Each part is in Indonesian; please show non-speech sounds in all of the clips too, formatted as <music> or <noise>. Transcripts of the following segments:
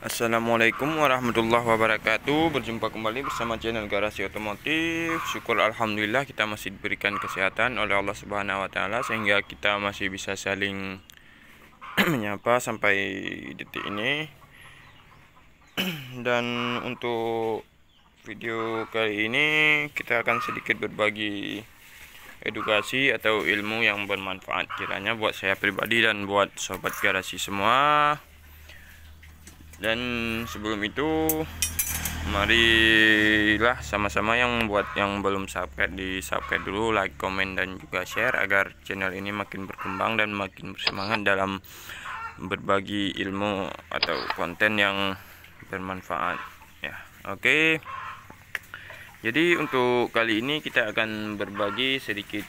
Assalamualaikum warahmatullahi wabarakatuh Berjumpa kembali bersama channel Garasi Otomotif Syukur Alhamdulillah kita masih diberikan kesehatan oleh Allah Subhanahu Wa Taala Sehingga kita masih bisa saling <clears throat> menyapa sampai detik ini <clears throat> Dan untuk video kali ini kita akan sedikit berbagi edukasi atau ilmu yang bermanfaat kiranya buat saya pribadi dan buat sobat garasi semua dan sebelum itu marilah sama-sama yang buat yang belum subscribe di subscribe dulu like komen dan juga share agar channel ini makin berkembang dan makin bersemangat dalam berbagi ilmu atau konten yang bermanfaat ya oke okay. jadi untuk kali ini kita akan berbagi sedikit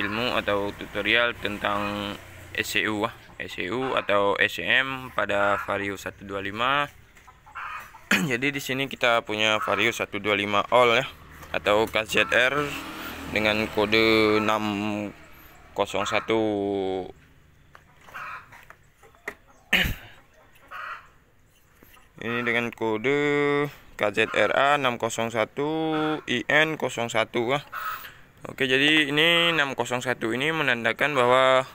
ilmu atau tutorial tentang SEO ECU atau ECM pada Vario <clears throat> 125 jadi di sini kita punya Vario 125 all ya atau KZR dengan kode 601 <clears throat> ini dengan kode KZRA 601 IN01 ya. Oke jadi ini 601 ini menandakan bahwa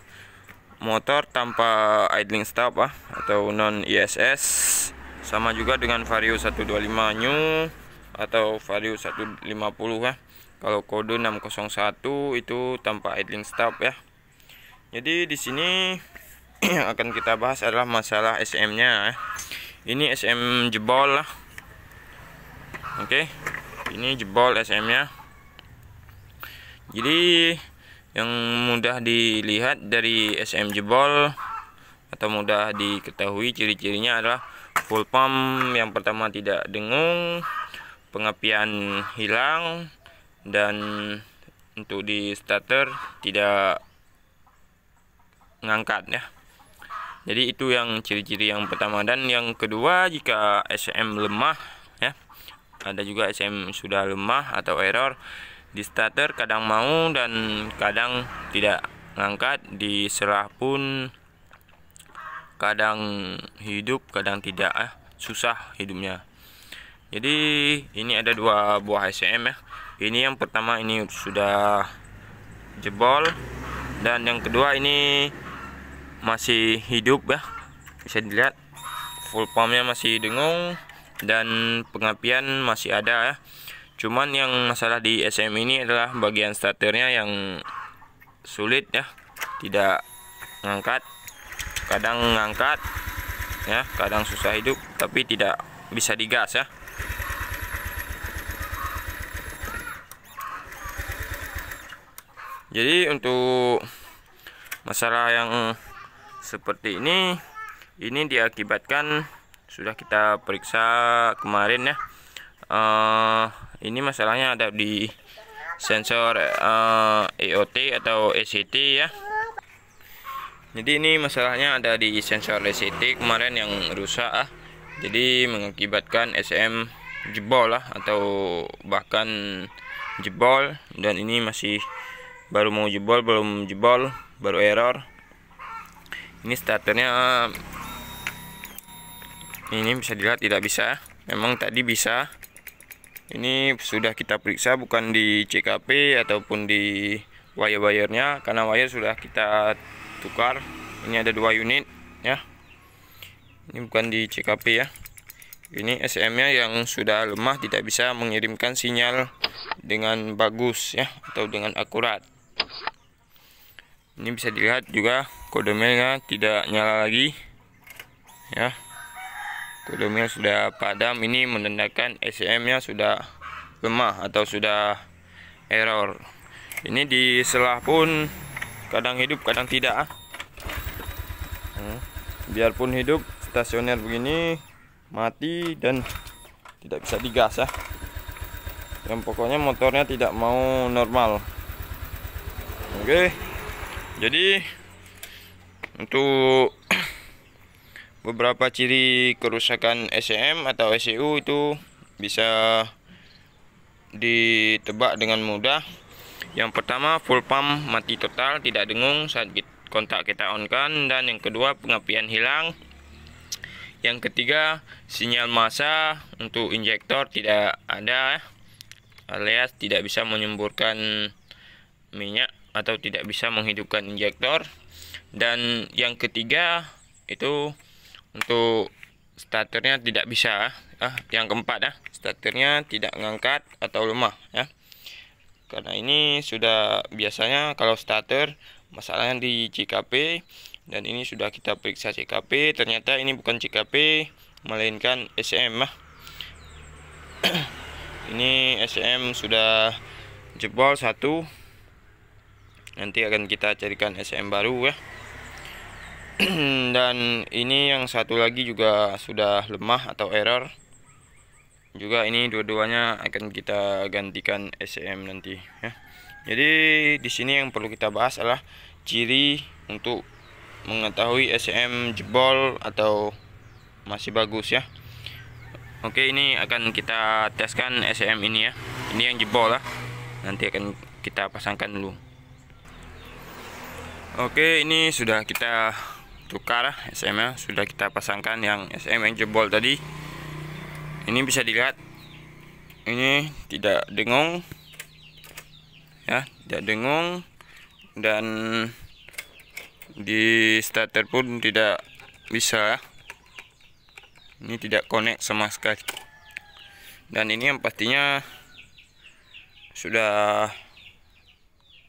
motor tanpa idling stop ah, atau non ISS sama juga dengan Vario 125 new atau Vario 150 ya ah. kalau kode 601 itu tanpa idling stop ya jadi di sini yang <clears throat> akan kita bahas adalah masalah SM nya ya. Ah. ini SM jebol lah oke okay. ini jebol SM nya jadi yang mudah dilihat dari SM jebol atau mudah diketahui ciri-cirinya adalah full pump yang pertama tidak dengung pengapian hilang dan untuk di starter tidak ngangkat ya jadi itu yang ciri-ciri yang pertama dan yang kedua jika SM lemah ya ada juga SM sudah lemah atau error di starter kadang mau dan kadang tidak ngangkat. Di serah pun kadang hidup, kadang tidak. eh. susah hidupnya. Jadi ini ada dua buah SCM ya. Eh. Ini yang pertama ini sudah jebol dan yang kedua ini masih hidup ya. Bisa dilihat full pumpnya masih dengung dan pengapian masih ada ya cuman yang masalah di SM ini adalah bagian starternya yang sulit ya tidak ngangkat kadang ngangkat ya kadang susah hidup tapi tidak bisa digas ya jadi untuk masalah yang seperti ini ini diakibatkan sudah kita periksa kemarin ya uh, ini masalahnya ada di sensor uh, eh, EOT atau ECT ya jadi ini masalahnya ada di sensor ECT kemarin yang rusak ah. jadi mengakibatkan SM jebol lah atau bahkan jebol dan ini masih baru mau jebol belum jebol baru error ini starternya ini bisa dilihat tidak bisa memang tadi bisa ini sudah kita periksa bukan di CKP ataupun di wire-wirenya karena wire sudah kita tukar ini ada dua unit ya ini bukan di CKP ya ini SM nya yang sudah lemah tidak bisa mengirimkan sinyal dengan bagus ya atau dengan akurat ini bisa dilihat juga kode merah tidak nyala lagi ya Volumenya sudah padam ini menandakan SCM-nya e sudah lemah atau sudah error. Ini di selah pun kadang hidup kadang tidak. Ah. Hmm. Biarpun hidup stasioner begini mati dan tidak bisa digas ya. Ah. Yang pokoknya motornya tidak mau normal. Oke. Jadi untuk beberapa ciri kerusakan SCM e atau SCU e itu bisa ditebak dengan mudah yang pertama full pump mati total tidak dengung saat kontak kita on kan dan yang kedua pengapian hilang yang ketiga sinyal masa untuk injektor tidak ada alias tidak bisa menyemburkan minyak atau tidak bisa menghidupkan injektor dan yang ketiga itu untuk starternya tidak bisa ah yang keempat ya starternya tidak ngangkat atau lemah ya karena ini sudah biasanya kalau starter masalahnya di CKP dan ini sudah kita periksa CKP ternyata ini bukan CKP melainkan SM ah. <clears throat> ini SM sudah jebol satu nanti akan kita carikan SM baru ya <clears throat> dan ini yang satu lagi juga sudah lemah atau error juga ini dua-duanya akan kita gantikan SCM e nanti ya jadi di sini yang perlu kita bahas adalah ciri untuk mengetahui SCM e jebol atau masih bagus ya Oke ini akan kita teskan SCM e ini ya ini yang jebol lah ya. nanti akan kita pasangkan dulu Oke ini sudah kita tukar SM nya sudah kita pasangkan yang SM yang jebol tadi ini bisa dilihat ini tidak dengung ya tidak dengung dan di starter pun tidak bisa ini tidak connect sama sekali dan ini yang pastinya sudah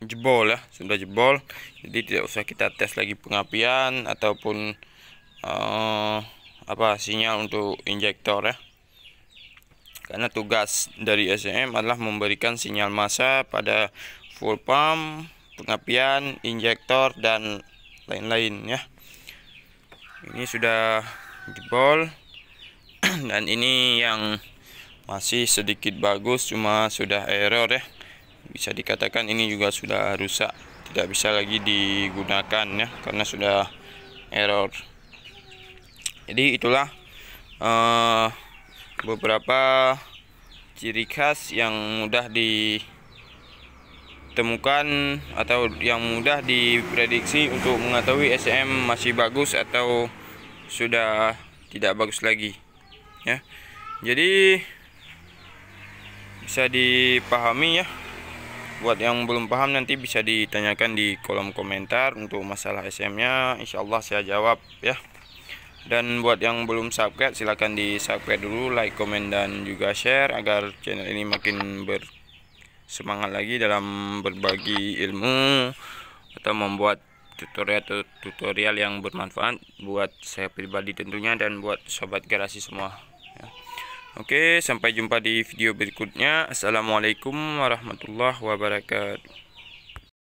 jebol ya sudah jebol jadi tidak usah kita tes lagi pengapian ataupun uh, apa sinyal untuk injektor ya karena tugas dari SM adalah memberikan sinyal massa pada full pump pengapian injektor dan lain-lain ya ini sudah jebol <clears throat> dan ini yang masih sedikit bagus cuma sudah error ya bisa dikatakan ini juga sudah rusak tidak bisa lagi digunakan ya karena sudah error jadi itulah uh, beberapa ciri khas yang mudah ditemukan atau yang mudah diprediksi untuk mengetahui SM masih bagus atau sudah tidak bagus lagi ya jadi bisa dipahami ya buat yang belum paham nanti bisa ditanyakan di kolom komentar untuk masalah SM nya Insya Allah saya jawab ya dan buat yang belum subscribe silahkan di subscribe dulu like komen dan juga share agar channel ini makin bersemangat lagi dalam berbagi ilmu atau membuat tutorial-tutorial yang bermanfaat buat saya pribadi tentunya dan buat sobat garasi semua Oke, sampai jumpa di video berikutnya. Assalamualaikum warahmatullahi wabarakatuh.